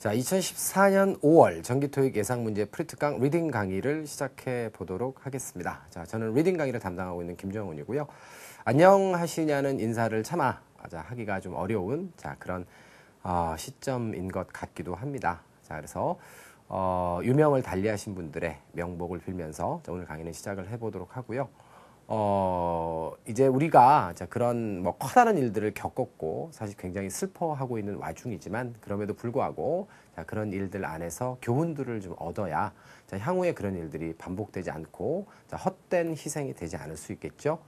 자, 2014년 5월 전기토익 예상 문제 프리특강 리딩 강의를 시작해 보도록 하겠습니다. 자, 저는 리딩 강의를 담당하고 있는 김정훈이고요. 안녕하시냐는 인사를 참아 자, 하기가 좀 어려운 자, 그런 어, 시점인 것 같기도 합니다. 자, 그래서 어, 유명을 달리하신 분들의 명복을 빌면서 오늘 강의는 시작을 해보도록 하고요. 어, 이제 우리가 그런 뭐 커다란 일들을 겪었고 사실 굉장히 슬퍼하고 있는 와중이지만 그럼에도 불구하고 자 그런 일들 안에서 교훈들을 좀 얻어야 자 향후에 그런 일들이 반복되지 않고 자 헛된 희생이 되지 않을 수 있겠죠.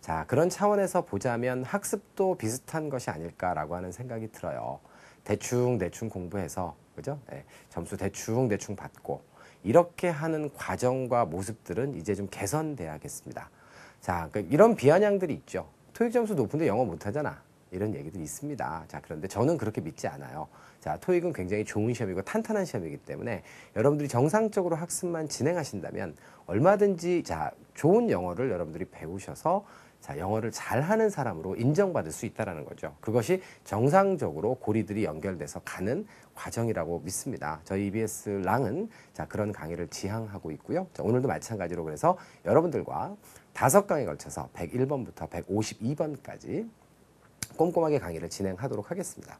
자, 그런 차원에서 보자면 학습도 비슷한 것이 아닐까라고 하는 생각이 들어요. 대충 대충 공부해서 그죠? 네, 점수 대충 대충 받고 이렇게 하는 과정과 모습들은 이제 좀 개선돼야겠습니다. 자, 그러니까 이런 비아냥들이 있죠. 토익 점수 높은데 영어 못하잖아. 이런 얘기들이 있습니다. 자, 그런데 저는 그렇게 믿지 않아요. 자, 토익은 굉장히 좋은 시험이고 탄탄한 시험이기 때문에 여러분들이 정상적으로 학습만 진행하신다면 얼마든지 자, 좋은 영어를 여러분들이 배우셔서 자, 영어를 잘하는 사람으로 인정받을 수 있다는 거죠. 그것이 정상적으로 고리들이 연결돼서 가는 과정이라고 믿습니다. 저희 EBS 랑은 자, 그런 강의를 지향하고 있고요. 자, 오늘도 마찬가지로 그래서 여러분들과 다섯 강에 걸쳐서 101번부터 152번까지 꼼꼼하게 강의를 진행하도록 하겠습니다.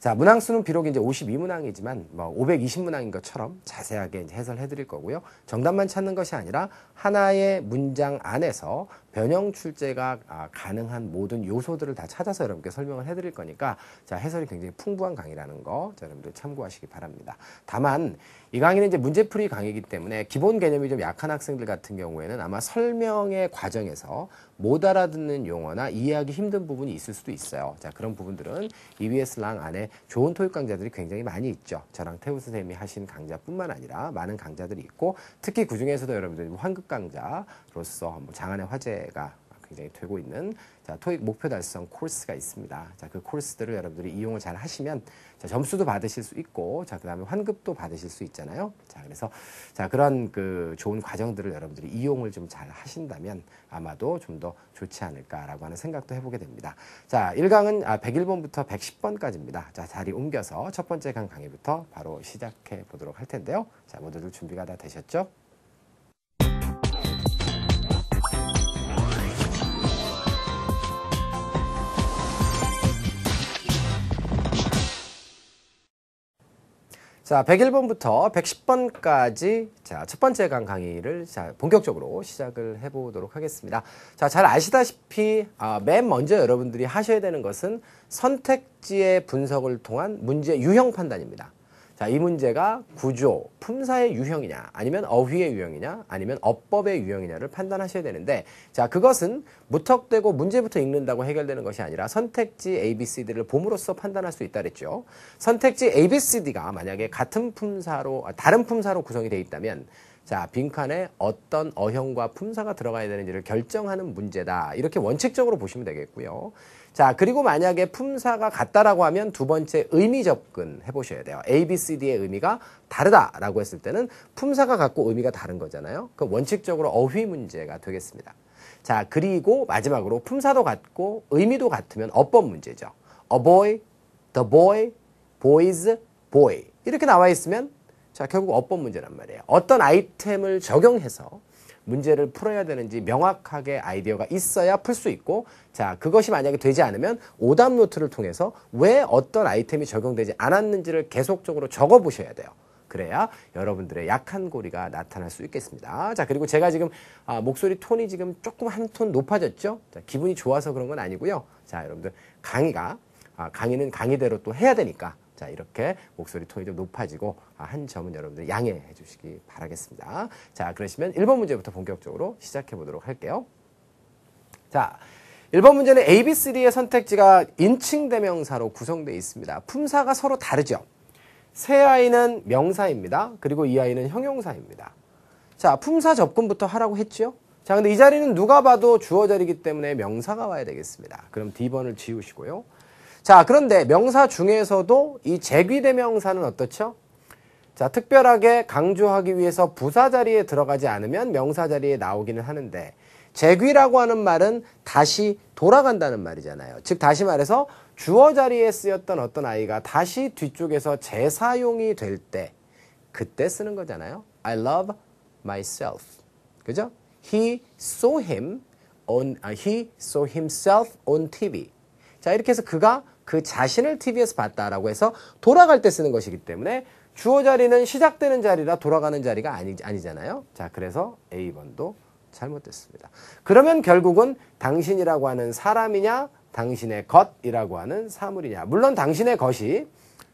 자, 문항수는 비록 이제 52문항이지만 뭐 520문항인 것처럼 자세하게 이제 해설해 드릴 거고요. 정답만 찾는 것이 아니라 하나의 문장 안에서 변형 출제가 아, 가능한 모든 요소들을 다 찾아서 여러분께 설명을 해드릴 거니까 자 해설이 굉장히 풍부한 강의라는 거 여러분들 참고하시기 바랍니다. 다만 이 강의는 이제 문제풀이 강의이기 때문에 기본 개념이 좀 약한 학생들 같은 경우에는 아마 설명의 과정에서 못 알아듣는 용어나 이해하기 힘든 부분이 있을 수도 있어요. 자 그런 부분들은 EBS 랑 안에 좋은 토익 강좌들이 굉장히 많이 있죠. 저랑 태우 선생님이 하신 강좌뿐만 아니라 많은 강좌들이 있고 특히 그 중에서도 여러분들 환급 강좌로서 뭐 장안의 화제 실패가 굉장히 되고 있는 자, 토익 목표 달성 코스가 있습니다. 자, 그 코스들을 여러분들이 이용을 잘 하시면 자, 점수도 받으실 수 있고 자, 그다음에 환급도 받으실 수 있잖아요. 자, 그래서 자, 그런 그 좋은 과정들을 여러분들이 이용을 좀 잘 하신다면 아마도 좀 더 좋지 않을까라고 하는 생각도 해 보게 됩니다. 자, 1강은 아 101번부터 110번까지입니다. 자, 자리 옮겨서 첫 번째 강 강의부터 바로 시작해 보도록 할 텐데요. 자, 모두들 준비가 다 되셨죠? 자, 101번부터 110번까지 자, 첫 번째 강 강의를 자, 본격적으로 시작을 해 보도록 하겠습니다. 자, 잘 아시다시피 아, 맨 먼저 여러분들이 하셔야 되는 것은 선택지의 분석을 통한 문제 유형 판단입니다. 자, 이 문제가 구조, 품사의 유형이냐, 아니면 어휘의 유형이냐, 아니면 어법의 유형이냐를 판단하셔야 되는데, 자, 그것은 무턱대고 문제부터 읽는다고 해결되는 것이 아니라 선택지 ABCD를 봄으로써 판단할 수 있다 그랬죠. 선택지 ABCD가 만약에 같은 품사로, 아, 다른 품사로 구성이 되어 있다면, 자, 빈칸에 어떤 어형과 품사가 들어가야 되는지를 결정하는 문제다. 이렇게 원칙적으로 보시면 되겠고요. 자, 그리고 만약에 품사가 같다라고 하면 두 번째 의미 접근 해보셔야 돼요. A, B, C, D의 의미가 다르다라고 했을 때는 품사가 갖고 의미가 다른 거잖아요. 그 원칙적으로 어휘 문제가 되겠습니다. 자, 그리고 마지막으로 품사도 같고 의미도 같으면 어법 문제죠. A boy, the boy, boys, boy. 이렇게 나와 있으면 자, 결국 어법 문제란 말이에요. 어떤 아이템을 적용해서 문제를 풀어야 되는지 명확하게 아이디어가 있어야 풀 수 있고 자 그것이 만약에 되지 않으면 오답 노트를 통해서 왜 어떤 아이템이 적용되지 않았는지를 계속적으로 적어 보셔야 돼요. 그래야 여러분들의 약한 고리가 나타날 수 있겠습니다. 자, 그리고 제가 지금 아, 목소리 톤이 지금 조금 한 톤 높아졌죠? 자, 기분이 좋아서 그런 건 아니고요. 자, 여러분들 강의가 아, 강의는 강의대로 또 해야 되니까 자, 이렇게 목소리 톤이 좀 높아지고 아, 한 점은 여러분들 양해해 주시기 바라겠습니다. 자, 그러시면 1번 문제부터 본격적으로 시작해 보도록 할게요. 자, 1번 문제는 ABCD의 선택지가 인칭 대명사로 구성되어 있습니다. 품사가 서로 다르죠. 새 아이는 명사입니다. 그리고 이 아이는 형용사입니다. 자, 품사 접근부터 하라고 했지요? 자, 근데 이 자리는 누가 봐도 주어 자리이기 때문에 명사가 와야 되겠습니다. 그럼 D번을 지우시고요. 자, 그런데 명사 중에서도 이 제귀대명사는 어떻죠? 자, 특별하게 강조하기 위해서 부사 자리에 들어가지 않으면 명사 자리에 나오기는 하는데 제귀라고 하는 말은 다시 돌아간다는 말이잖아요. 즉 다시 말해서 주어 자리에 쓰였던 어떤 아이가 다시 뒤쪽에서 재사용이 될 때 그때 쓰는 거잖아요. I love myself. 그죠? He saw him on uh, he saw himself on TV. 자, 이렇게 해서 그가 그 자신을 TV에서 봤다라고 해서 돌아갈 때 쓰는 것이기 때문에 주어 자리는 시작되는 자리라 돌아가는 자리가 아니, 아니잖아요. 자, 그래서 A번도 잘못됐습니다. 그러면 결국은 당신이라고 하는 사람이냐, 당신의 것이라고 하는 사물이냐. 물론 당신의 것이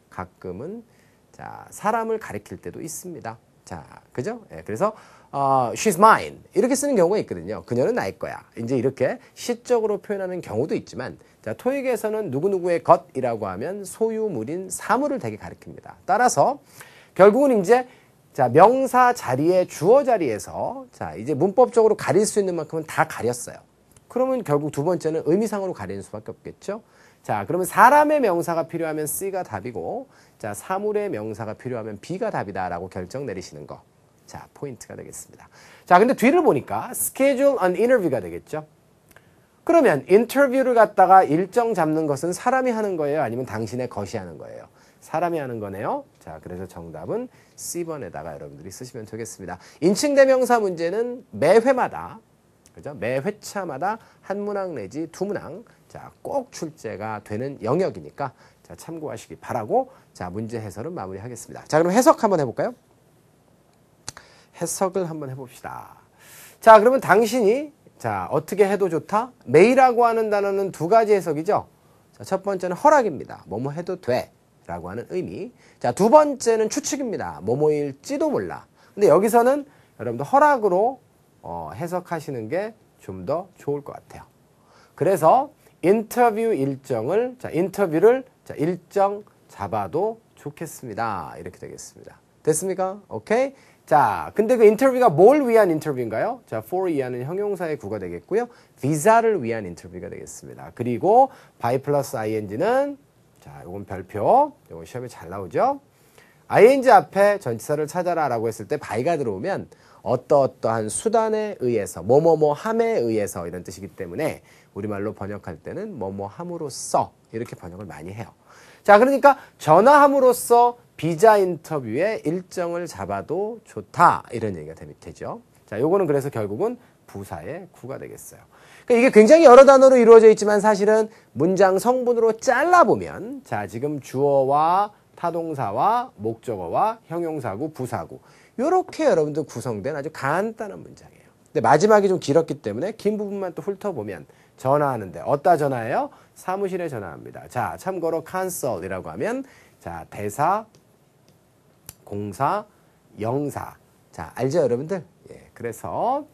가끔은 자, 사람을 가리킬 때도 있습니다. 자, 그죠? 예, 그래서 어, she's mine 이렇게 쓰는 경우가 있거든요. 그녀는 나의 거야. 이제 이렇게 시적으로 표현하는 경우도 있지만 자, 토익에서는 누구누구의 것이라고 하면 소유물인 사물을 되게 가리킵니다. 따라서 결국은 이제 자, 명사 자리에 주어 자리에서 자, 이제 문법적으로 가릴 수 있는 만큼은 다 가렸어요. 그러면 결국 두 번째는 의미상으로 가리는 수밖에 없겠죠. 자, 그러면 사람의 명사가 필요하면 C가 답이고 자, 사물의 명사가 필요하면 B가 답이다라고 결정 내리시는 거. 자, 포인트가 되겠습니다. 자, 근데 뒤를 보니까 schedule an interview가 되겠죠. 그러면 인터뷰를 갖다가 일정 잡는 것은 사람이 하는 거예요? 아니면 당신의 것이 하는 거예요? 사람이 하는 거네요. 자, 그래서 정답은 C번에다가 여러분들이 쓰시면 되겠습니다. 인칭 대명사 문제는 매 회마다 그죠? 매 회차마다 한 문항 내지 두 문항 자, 꼭 출제가 되는 영역이니까 자, 참고하시기 바라고 자, 문제 해설은 마무리하겠습니다. 자, 그럼 해석 한번 해 볼까요? 해석을 한번 해 봅시다. 자, 그러면 당신이 자, 어떻게 해도 좋다? 매이라고 하는 단어는 두 가지 해석이죠. 자, 첫 번째는 허락입니다. 뭐뭐 해도 돼. 라고 하는 의미. 자, 두 번째는 추측입니다. 뭐뭐일지도 몰라. 근데 여기서는 여러분도 허락으로 어, 해석하시는 게 좀 더 좋을 것 같아요. 그래서 인터뷰 일정을, 자, 인터뷰를 자, 일정 잡아도 좋겠습니다. 이렇게 되겠습니다. 됐습니까? 오케이? 자, 근데 그 인터뷰가 뭘 위한 인터뷰인가요? 자, for 이하는 형용사의 구가 되겠고요. visa를 위한 인터뷰가 되겠습니다. 그리고 by 플러스 ing는 자, 요건 별표. 요건 시험에 잘 나오죠? ing 앞에 전치사를 찾아라라고 했을 때 by가 들어오면 어떠어떠한 수단에 의해서 뭐뭐뭐 함에 의해서 이런 뜻이기 때문에 우리말로 번역할 때는 뭐뭐 함으로써 이렇게 번역을 많이 해요. 자, 그러니까 전화함으로써 비자 인터뷰에 일정을 잡아도 좋다 이런 얘기가 되죠. 자, 요거는 그래서 결국은 부사의 구가 되겠어요. 그러니까 이게 굉장히 여러 단어로 이루어져 있지만 사실은 문장 성분으로 잘라보면 자, 지금 주어와 타동사와 목적어와 형용사구, 부사구 요렇게 여러분들 구성된 아주 간단한 문장이에요. 근데 마지막이 좀 길었기 때문에 긴 부분만 또 훑어보면 전화하는데 어디다 전화해요? 사무실에 전화합니다. 자, 참고로 칸 o n 이라고 하면 자, 대사 공사, 영사. 자, 알죠, 여러분들? 예, 그래서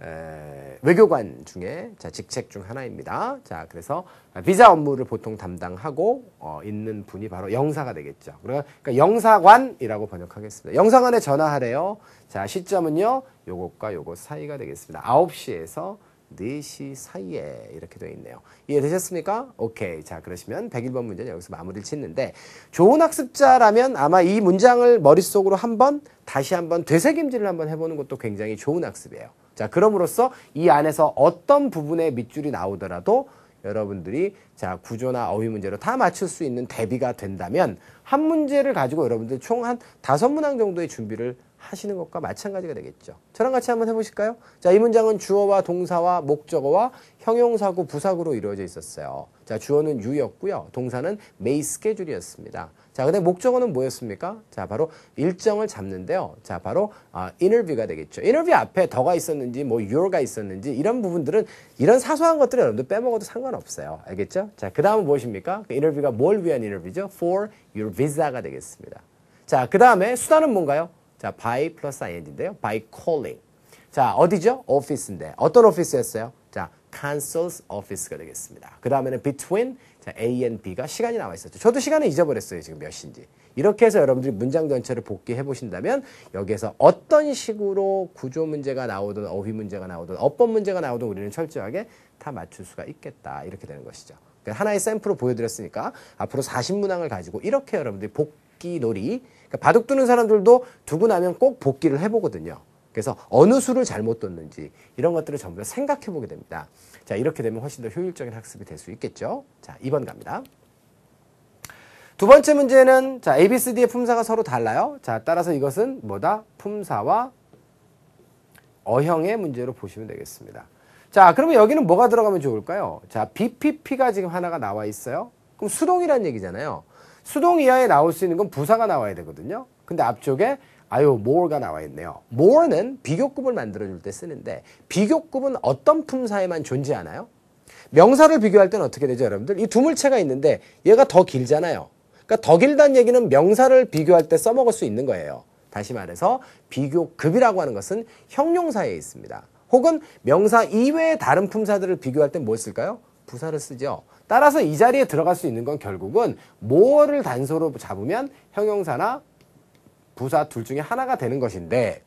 에, 외교관 중에 자, 직책 중 하나입니다. 자, 그래서 비자 업무를 보통 담당하고 어, 있는 분이 바로 영사가 되겠죠. 그러니까 영사관이라고 번역하겠습니다. 영사관에 전화하래요. 자, 시점은요, 요것과 요것 사이가 되겠습니다. 9시에서 4시 사이에 이렇게 되어 있네요. 이해되셨습니까? 오케이. 자, 그러시면 101번 문제는 여기서 마무리를 짓는데 좋은 학습자라면 아마 이 문장을 머릿속으로 한번 다시 한번 되새김질을 한번 해보는 것도 굉장히 좋은 학습이에요. 자, 그럼으로써 이 안에서 어떤 부분에 밑줄이 나오더라도 여러분들이 자 구조나 어휘 문제로 다 맞출 수 있는 대비가 된다면 한 문제를 가지고 여러분들 총 한 다섯 문항 정도의 준비를 하시는 것과 마찬가지가 되겠죠. 저랑 같이 한번 해보실까요? 자, 이 문장은 주어와 동사와 목적어와 형용사고 부사구로 이루어져 있었어요. 자, 주어는 y u 였고요 동사는 메이 스 s c h 이었습니다 자, 근데 목적어는 뭐였습니까? 자, 바로 일정을 잡는데요. 자, 바로 아, i n t 가 되겠죠. i n t 앞에 더가 있었는지 뭐 y o u 가 있었는지 이런 부분들은 이런 사소한 것들을 여러분들 빼먹어도 상관없어요. 알겠죠? 자, 그다음은 무엇입니까? 그 i n t 가뭘 위한 i n t 죠 for your visa가 되겠습니다. 자, 그다음에 수단은 뭔가요? 자, by 플러스 ing인데요. by calling. 자, 어디죠? 오피스인데. 어떤 오피스였어요? 자, consul's office가 되겠습니다. 그 다음에는 between 자, A and B가 시간이 나와 있었죠. 저도 시간을 잊어버렸어요. 지금 몇 시인지. 이렇게 해서 여러분들이 문장 전체를 복귀해 보신다면 여기에서 어떤 식으로 구조 문제가 나오든 어휘 문제가 나오든 어법 문제가 나오든 우리는 철저하게 다 맞출 수가 있겠다. 이렇게 되는 것이죠. 그러니까 하나의 샘플을 보여드렸으니까 앞으로 40문항을 가지고 이렇게 여러분들이 복 복둑기 놀이. 그러니까 바둑 두는 사람들도 두고 나면 꼭 복기를 해보거든요. 그래서 어느 수를 잘못 뒀는지 이런 것들을 전부 다 생각해 보게 됩니다. 자, 이렇게 되면 훨씬 더 효율적인 학습이 될 수 있겠죠. 자, 2번 갑니다. 두 번째 문제는 자, A, B, C, D의 품사가 서로 달라요. 자, 따라서 이것은 뭐다? 품사와 어형의 문제로 보시면 되겠습니다. 자, 그러면 여기는 뭐가 들어가면 좋을까요? 자, BPP가 지금 하나가 나와 있어요. 그럼 수동이란 얘기잖아요. 수동 이하에 나올 수 있는 건 부사가 나와야 되거든요. 근데 앞쪽에 아유 more가 나와 있네요. more는 비교급을 만들어줄 때 쓰는데 비교급은 어떤 품사에만 존재하나요? 명사를 비교할 때는 어떻게 되죠 여러분들? 이 두물체가 있는데 얘가 더 길잖아요. 그러니까 더 길다는 얘기는 명사를 비교할 때 써먹을 수 있는 거예요. 다시 말해서 비교급이라고 하는 것은 형용사에 있습니다. 혹은 명사 이외의 다른 품사들을 비교할 때뭐 쓸까요? 부사를 쓰죠. 따라서 이 자리에 들어갈 수 있는 건 결국은 모어를 단서로 잡으면 형용사나 부사 둘 중에 하나가 되는 것인데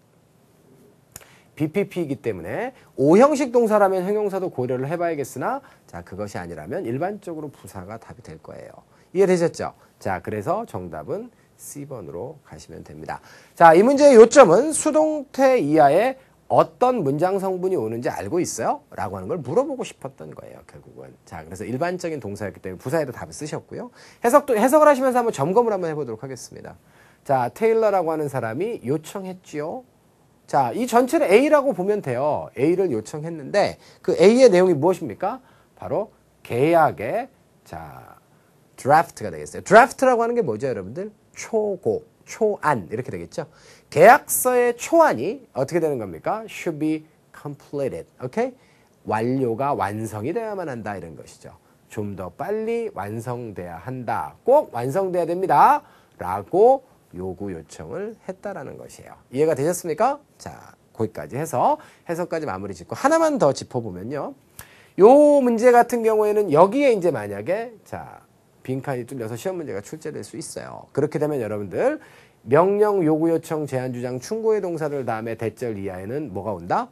BPP이기 때문에 오형식 동사라면 형용사도 고려를 해봐야겠으나 자 그것이 아니라면 일반적으로 부사가 답이 될 거예요. 이해되셨죠? 자 그래서 정답은 C번으로 가시면 됩니다. 자이 문제의 요점은 수동태 이하의 어떤 문장 성분이 오는지 알고 있어요? 라고 하는 걸 물어보고 싶었던 거예요, 결국은. 자, 그래서 일반적인 동사였기 때문에 부사에도 답을 쓰셨고요. 해석도, 해석을 하시면서 한번 점검을 한번 해보도록 하겠습니다. 자, 테일러라고 하는 사람이 요청했지요. 자, 이 전체를 A라고 보면 돼요. A를 요청했는데 그 A의 내용이 무엇입니까? 바로 계약의 자, 드래프트가 되겠어요. 드래프트라고 하는 게 뭐죠, 여러분들? 초고, 초안 이렇게 되겠죠. 계약서의 초안이 어떻게 되는 겁니까? should be completed. 오케이? 완료가 완성이 되어야만 한다 이런 것이죠. 좀 더 빨리 완성돼야 한다. 꼭 완성돼야 됩니다. 라고 요구 요청을 했다라는 것이에요. 이해가 되셨습니까? 자, 거기까지 해서 해석까지 마무리 짓고 하나만 더 짚어보면요. 요 문제 같은 경우에는 여기에 이제 만약에 자 빈칸이 뚫려서 시험 문제가 출제될 수 있어요. 그렇게 되면 여러분들 명령, 요구, 요청, 제한, 주장, 충고의 동사를 다음에 대절 이하에는 뭐가 온다?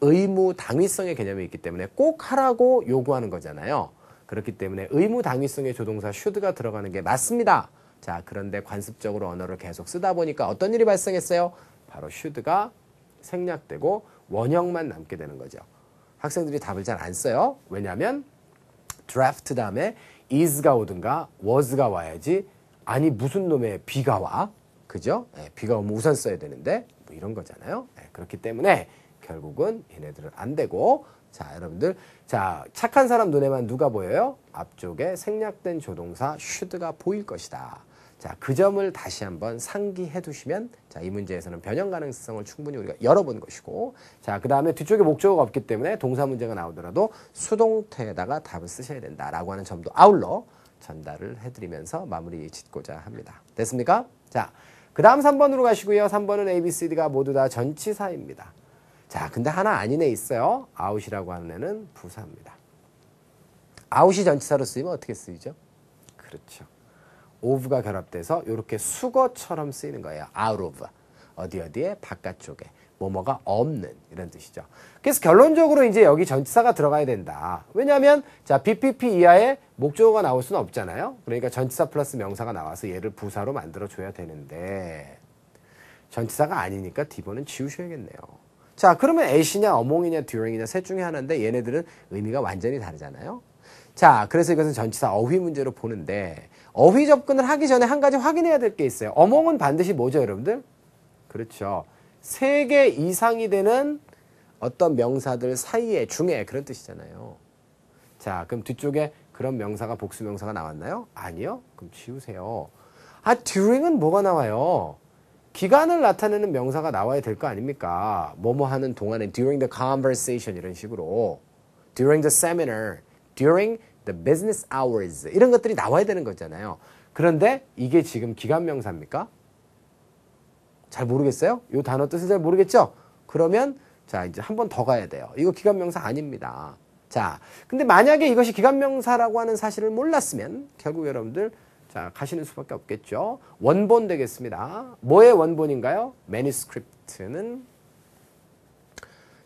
의무, 당위성의 개념이 있기 때문에 꼭 하라고 요구하는 거잖아요. 그렇기 때문에 의무, 당위성의 조동사 should가 들어가는 게 맞습니다. 자, 그런데 관습적으로 언어를 계속 쓰다 보니까 어떤 일이 발생했어요? 바로 should가 생략되고 원형만 남게 되는 거죠. 학생들이 답을 잘 안 써요. 왜냐하면 draft 다음에 is가 오든가 was가 와야지 아니 무슨 놈의 비가 와? 그죠? 예, 비가 오면 우산 써야 되는데 뭐 이런 거잖아요. 예, 그렇기 때문에 결국은 얘네들은 안 되고 자 여러분들 자 착한 사람 눈에만 누가 보여요? 앞쪽에 생략된 조동사 슈드가 보일 것이다. 자, 그 점을 다시 한번 상기해 두시면 자, 이 문제에서는 변형 가능성을 충분히 우리가 열어본 것이고 자, 그 다음에 뒤쪽에 목적어가 없기 때문에 동사 문제가 나오더라도 수동태에다가 답을 쓰셔야 된다라고 하는 점도 아울러 전달을 해드리면서 마무리 짓고자 합니다. 됐습니까? 자, 그 다음 3번으로 가시고요. 3번은 ABCD가 모두 다 전치사입니다. 자, 근데 하나 아닌 애 있어요. 아웃이라고 하는 애는 부사입니다. 아웃이 전치사로 쓰이면 어떻게 쓰이죠? 그렇죠. 오브가 결합돼서 이렇게 수거처럼 쓰이는 거예요. out o 어디 어디에 바깥쪽에. 뭐뭐가 없는 이런 뜻이죠. 그래서 결론적으로 이제 여기 전치사가 들어가야 된다. 왜냐하면 자 BPP 이하의 목적어가 나올 수는 없잖아요. 그러니까 전치사 플러스 명사가 나와서 얘를 부사로 만들어 줘야 되는데 전치사가 아니니까 디번은 지우셔야겠네요. 자 그러면 애시냐 어몽이냐 듀링이냐 셋 중에 하나인데 얘네들은 의미가 완전히 다르잖아요. 자 그래서 이것은 전치사 어휘 문제로 보는데 어휘 접근을 하기 전에 한 가지 확인해야 될 게 있어요. 어몽은 반드시 뭐죠 여러분들? 그렇죠. 세개 이상이 되는 어떤 명사들 사이에 중에 그런 뜻이잖아요. 자, 그럼 뒤쪽에 그런 명사가 복수 명사가 나왔나요? 아니요. 그럼 지우세요. 아, during은 뭐가 나와요? 기간을 나타내는 명사가 나와야 될 거 아닙니까? 뭐뭐 하는 동안에 during the conversation 이런 식으로 during the seminar, during the business hours 이런 것들이 나와야 되는 거잖아요. 그런데 이게 지금 기간 명사입니까? 잘 모르겠어요? 이 단어 뜻을 잘 모르겠죠? 그러면 자 이제 한 번 더 가야 돼요. 이거 기관명사 아닙니다. 자, 근데 만약에 이것이 기관명사라고 하는 사실을 몰랐으면 결국 여러분들 자 가시는 수밖에 없겠죠. 원본 되겠습니다. 뭐의 원본인가요? 매니스크립트는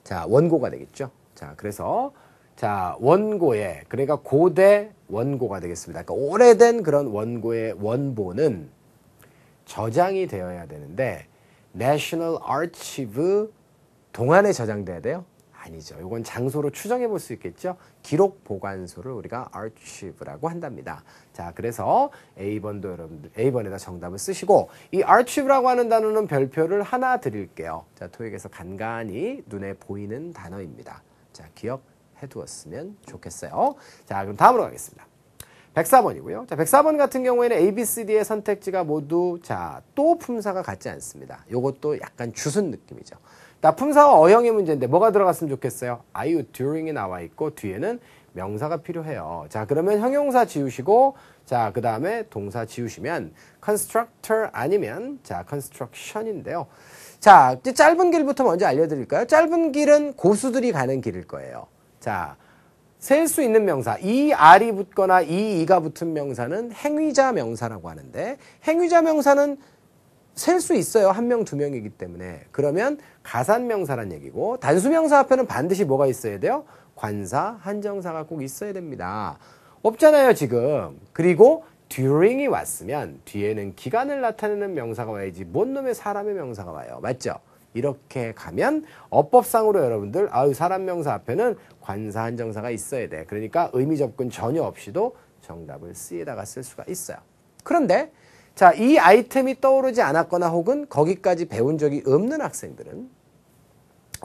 자 원고가 되겠죠. 자 그래서 자원고에 그러니까 고대 원고가 되겠습니다. 그러니까 오래된 그런 원고의 원본은 저장이 되어야 되는데 National Archive 동안에 저장돼야 돼요? 아니죠. 이건 장소로 추정해 볼 수 있겠죠. 기록 보관소를 우리가 archive라고 한답니다. 자, 그래서 A번도 여러분들 A번에다 정답을 쓰시고 이 archive라고 하는 단어는 별표를 하나 드릴게요. 자, 토익에서 간간히 눈에 보이는 단어입니다. 자, 기억해 두었으면 좋겠어요. 자, 그럼 다음으로 가겠습니다. 104번이고요. 자, 104번 같은 경우에는 A, B, C, D의 선택지가 모두 자, 또 품사가 같지 않습니다. 요것도 약간 주순 느낌이죠. 나 품사와 어형의 문제인데 뭐가 들어갔으면 좋겠어요? 아이유 during이 나와 있고 뒤에는 명사가 필요해요. 자, 그러면 형용사 지우시고 자, 그다음에 동사 지우시면 constructor 아니면 자, construction인데요. 자, 짧은 길부터 먼저 알려 드릴까요? 짧은 길은 고수들이 가는 길일 거예요. 자, 셀수 있는 명사, 이 r이 붙거나 이 이가 붙은 명사는 행위자 명사라고 하는데 행위자 명사는 셀 수 있어요. 한 명, 두 명이기 때문에. 그러면 가산 명사란 얘기고 단수 명사 앞에는 반드시 뭐가 있어야 돼요? 관사, 한정사가 꼭 있어야 됩니다. 없잖아요, 지금. 그리고 during이 왔으면 뒤에는 기간을 나타내는 명사가 와야지 뭔 놈의 사람의 명사가 와요. 맞죠? 이렇게 가면 어법상으로 여러분들 아유 사람 명사 앞에는 관사 한정사가 있어야 돼. 그러니까 의미 접근 전혀 없이도 정답을 쓰에다가 쓸 수가 있어요. 그런데 자, 이 아이템이 떠오르지 않았거나 혹은 거기까지 배운 적이 없는 학생들은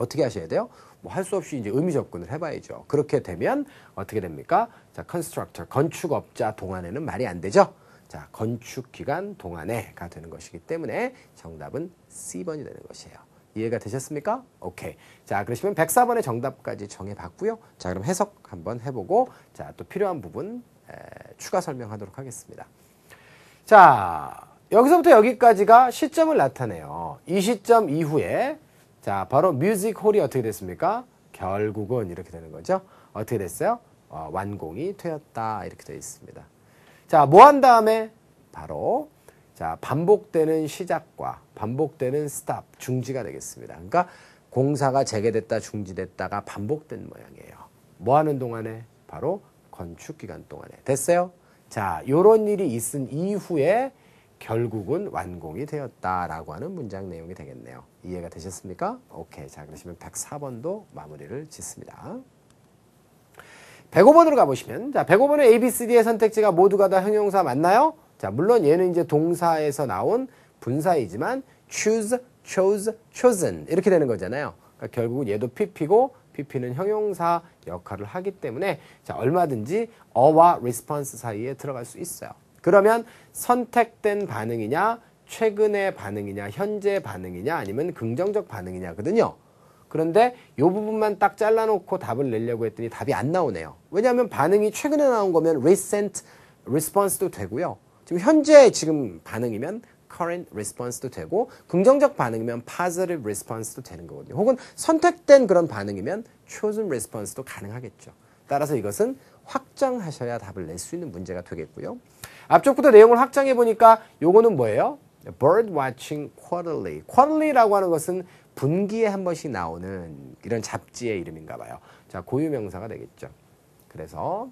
어떻게 하셔야 돼요? 뭐 할 수 없이 이제 의미 접근을 해봐야죠. 그렇게 되면 어떻게 됩니까? 자, 컨스트럭터, 건축업자 동안에는 말이 안 되죠. 자, 건축기간 동안에가 되는 것이기 때문에 정답은 C번이 되는 것이에요. 이해가 되셨습니까? 오케이. 자, 그러시면 104번의 정답까지 정해봤고요. 자, 그럼 해석 한번 해보고 자, 또 필요한 부분 에, 추가 설명하도록 하겠습니다. 자, 여기서부터 여기까지가 시점을 나타내요. 이 시점 이후에 자, 바로 뮤직홀이 어떻게 됐습니까? 결국은 이렇게 되는 거죠. 어떻게 됐어요? 어, 완공이 되었다 이렇게 되어 있습니다. 자, 뭐 한 다음에 바로 자, 반복되는 시작과 반복되는 스탑, 중지가 되겠습니다. 그러니까 공사가 재개됐다 중지됐다가 반복된 모양이에요. 뭐 하는 동안에? 바로 건축 기간 동안에. 됐어요? 자, 요런 일이 있은 이후에 결국은 완공이 되었다라고 하는 문장 내용이 되겠네요. 이해가 되셨습니까? 오케이. 자, 그러시면 104번도 마무리를 짓습니다. 105번으로 가보시면 자, 105번의 ABCD의 선택지가 모두가 다 형용사 맞나요? 자, 물론 얘는 이제 동사에서 나온 분사이지만 choose, chose, chosen 이렇게 되는 거잖아요. 그러니까 결국은 얘도 PP고 PP는 형용사 역할을 하기 때문에 자, 얼마든지 어와 response 사이에 들어갈 수 있어요. 그러면 선택된 반응이냐, 최근의 반응이냐, 현재 반응이냐, 아니면 긍정적 반응이냐거든요. 그런데 이 부분만 딱 잘라놓고 답을 내려고 했더니 답이 안 나오네요. 왜냐하면 반응이 최근에 나온 거면 recent response도 되고요. 지금 현재 지금 반응이면 current response도 되고 긍정적 반응이면 positive response도 되는 거거든요. 혹은 선택된 그런 반응이면 chosen response도 가능하겠죠. 따라서 이것은 확장하셔야 답을 낼 수 있는 문제가 되겠고요. 앞쪽부터 내용을 확장해 보니까 요거는 뭐예요? bird watching quarterly. quarterly라고 하는 것은 분기에 한 번씩 나오는 이런 잡지의 이름인가 봐요. 자, 고유 명사가 되겠죠. 그래서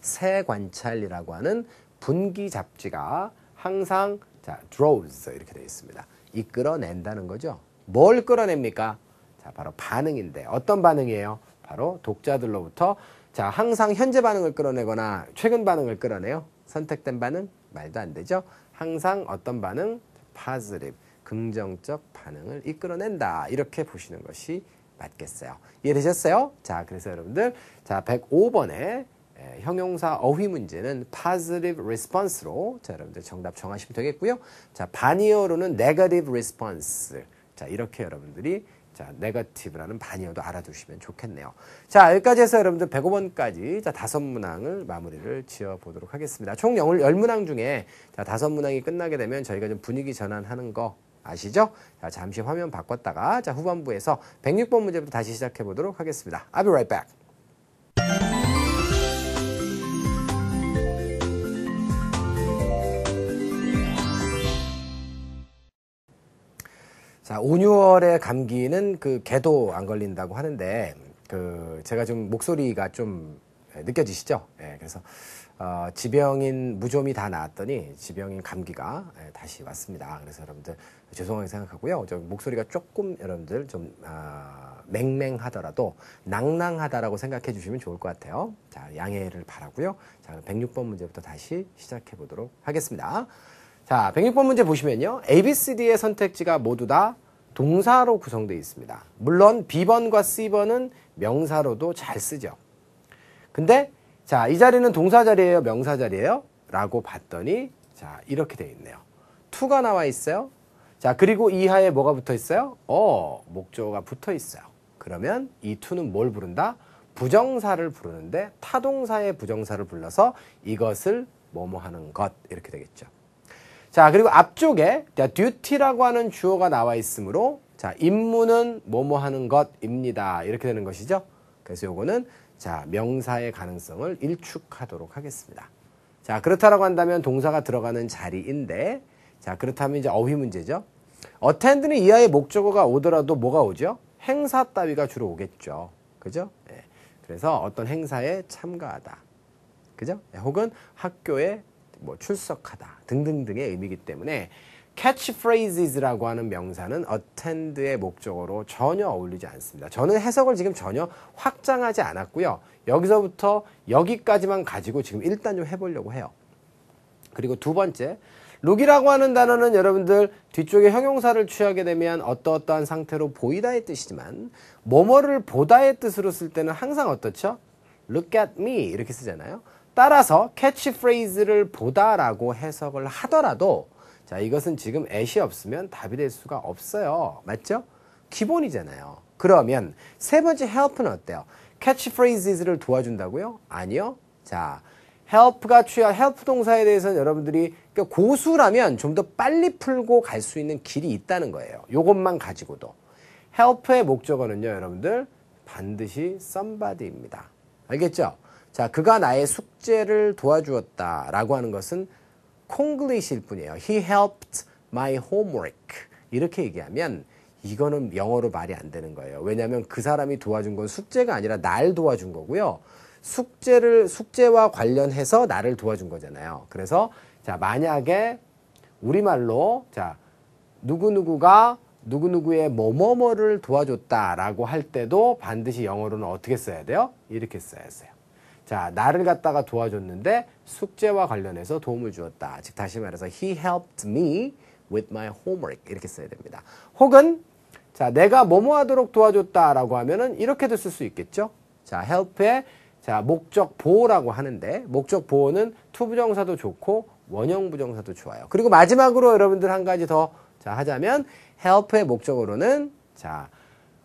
새 관찰이라고 하는 분기 잡지가 항상 자, draws 이렇게 되어 있습니다. 이끌어낸다는 거죠. 뭘 끌어냅니까? 자, 바로 반응인데 어떤 반응이에요? 바로 독자들로부터 자, 항상 현재 반응을 끌어내거나 최근 반응을 끌어내요. 선택된 반응 말도 안 되죠. 항상 어떤 반응? positive 긍정적 반응을 이끌어낸다. 이렇게 보시는 것이 맞겠어요. 이해되셨어요? 자, 그래서 여러분들 자, 105번에 예, 형용사 어휘 문제는 positive response로 자 여러분들 정답 정하시면 되겠고요. 자 반이어로는 negative response. 자 이렇게 여러분들이 자 negative라는 반이어도 알아두시면 좋겠네요. 자 여기까지 해서 여러분들 105번까지 자 다섯 문항을 마무리를 지어 보도록 하겠습니다. 총 10문항 중에 자 다섯 문항이 끝나게 되면 저희가 좀 분위기 전환하는 거 아시죠? 자, 잠시 화면 바꿨다가 자 후반부에서 106번 문제부터 다시 시작해 보도록 하겠습니다. I'll be right back. 자, 5, 6월에 감기는 그 개도 안 걸린다고 하는데 그 제가 좀 목소리가 좀 예, 느껴지시죠? 예, 그래서 어, 지병인 무좀이 다나왔더니 지병인 감기가 예, 다시 왔습니다. 그래서 여러분들 죄송하게 생각하고요. 저 목소리가 조금 여러분들 좀 아, 맹맹하더라도 낭낭하다라고 생각해 주시면 좋을 것 같아요. 자, 양해를 바라고요. 자, 106번 문제부터 다시 시작해 보도록 하겠습니다. 자, 106번 문제 보시면요. A, B, C, D의 선택지가 모두 다 동사로 구성되어 있습니다. 물론 B번과 C번은 명사로도 잘 쓰죠. 근데 자, 이 자리는 동사 자리예요, 명사 자리예요? 라고 봤더니 자, 이렇게 되어 있네요. 투가 나와 있어요. 자, 그리고 이하에 뭐가 붙어 있어요? 어, 목조가 붙어 있어요. 그러면 이 투는 뭘 부른다? 부정사를 부르는데 타동사의 부정사를 불러서 이것을 뭐뭐 하는 것 이렇게 되겠죠. 자, 그리고 앞쪽에 duty라고 하는 주어가 나와 있으므로 자, 임무는 뭐뭐 하는 것입니다. 이렇게 되는 것이죠. 그래서 요거는 자, 명사의 가능성을 일축하도록 하겠습니다. 자, 그렇다라고 한다면 동사가 들어가는 자리인데 자, 그렇다면 이제 어휘 문제죠. 어 t 드는 이하의 목적어가 오더라도 뭐가 오죠? 행사 따위가 주로 오겠죠. 그죠? 예 그래서 어떤 행사에 참가하다. 그죠? 네. 혹은 학교에 뭐 출석하다 등등등의 의미이기 때문에 catchphrases라고 하는 명사는 attend의 목적으로 전혀 어울리지 않습니다. 저는 해석을 지금 전혀 확장하지 않았고요. 여기서부터 여기까지만 가지고 지금 일단 좀 해보려고 해요. 그리고 두 번째, 룩이라고 하는 단어는 여러분들 뒤쪽에 형용사를 취하게 되면 어떠어떠한 상태로 보이다의 뜻이지만 뭐뭐를 보다의 뜻으로 쓸 때는 항상 어떻죠? Look at me 이렇게 쓰잖아요. 따라서 캐치프레이즈를 보다라고 해석을 하더라도 자 이것은 지금 애시 없으면 답이 될 수가 없어요. 맞죠? 기본이잖아요. 그러면 세 번째 help는 어때요? 캐치프레이즈를 도와준다고요? 아니요. 자 help가 취한 help 동사에 대해서는 여러분들이 그러니까 고수라면 좀 더 빨리 풀고 갈 수 있는 길이 있다는 거예요. 이것만 가지고도 help의 목적어는요, 여러분들 반드시 somebody입니다. 알겠죠? 자, 그가 나의 숙제를 도와주었다라고 하는 것은 콩글리시일 뿐이에요. He helped my homework. 이렇게 얘기하면 이거는 영어로 말이 안 되는 거예요. 왜냐하면 그 사람이 도와준 건 숙제가 아니라 날 도와준 거고요. 숙제를 숙제와 관련해서 나를 도와준 거잖아요. 그래서 자 만약에 우리말로 자 누구누구가 누구누구의 뭐뭐뭐를 도와줬다라고 할 때도 반드시 영어로는 어떻게 써야 돼요? 이렇게 써야 돼요. 자, 나를 갖다가 도와줬는데 숙제와 관련해서 도움을 주었다. 즉 다시 말해서 he helped me with my homework 이렇게 써야 됩니다. 혹은 자, 내가 뭐뭐 하도록 도와줬다라고 하면은 이렇게도 쓸 수 있겠죠? 자, help에 자, 목적 보호라고 하는데 목적 보호는 투부정사도 좋고 원형 부정사도 좋아요. 그리고 마지막으로 여러분들 한 가지 더 자, 하자면 help의 목적으로는 자,